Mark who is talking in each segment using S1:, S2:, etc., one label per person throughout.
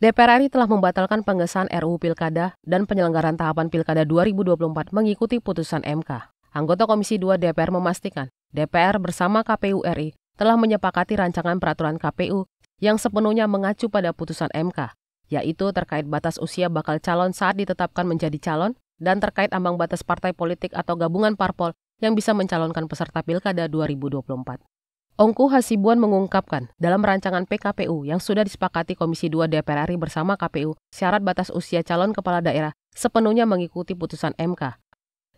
S1: DPR RI telah membatalkan pengesahan RUU Pilkada dan penyelenggaraan tahapan Pilkada 2024 mengikuti putusan MK. Anggota Komisi 2 DPR memastikan DPR bersama KPU RI telah menyepakati rancangan peraturan KPU yang sepenuhnya mengacu pada putusan MK, yaitu terkait batas usia bakal calon saat ditetapkan menjadi calon dan terkait ambang batas partai politik atau gabungan parpol yang bisa mencalonkan peserta Pilkada 2024. Ongku Hasibuan mengungkapkan, dalam rancangan PKPU yang sudah disepakati Komisi 2 DPR RI bersama KPU, syarat batas usia calon kepala daerah sepenuhnya mengikuti putusan MK.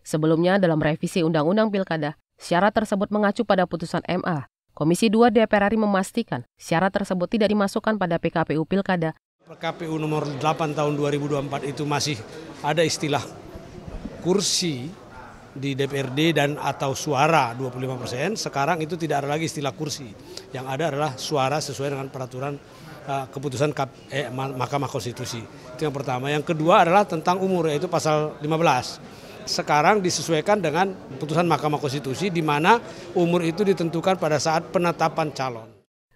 S1: Sebelumnya, dalam revisi Undang-Undang Pilkada, syarat tersebut mengacu pada putusan MA. Komisi 2 DPR RI memastikan syarat tersebut tidak dimasukkan pada PKPU Pilkada.
S2: PKPU nomor 8 tahun 2024 itu masih ada istilah kursi di DPRD dan atau suara 25 persen. Sekarang itu tidak ada lagi istilah kursi. Yang ada adalah suara sesuai dengan peraturan uh, keputusan Kap, eh, Mahkamah Konstitusi. Itu yang pertama. Yang kedua adalah tentang umur yaitu pasal 15. Sekarang disesuaikan dengan putusan Mahkamah Konstitusi di mana umur itu ditentukan pada saat penetapan calon.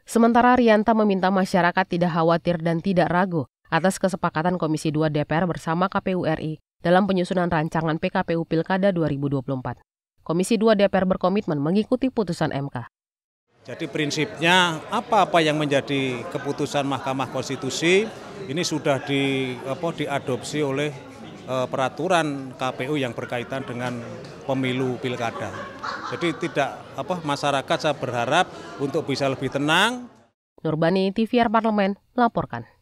S1: Sementara Rianta meminta masyarakat tidak khawatir dan tidak ragu atas kesepakatan Komisi 2 DPR bersama KPU RI dalam penyusunan rancangan PKPU Pilkada 2024. Komisi 2 DPR berkomitmen mengikuti putusan MK.
S3: Jadi prinsipnya apa-apa yang menjadi keputusan Mahkamah Konstitusi ini sudah di, apa, diadopsi oleh e, peraturan KPU yang berkaitan dengan pemilu pilkada. Jadi tidak apa masyarakat saya berharap untuk bisa lebih tenang.
S1: Nurbani TVR Parlemen melaporkan.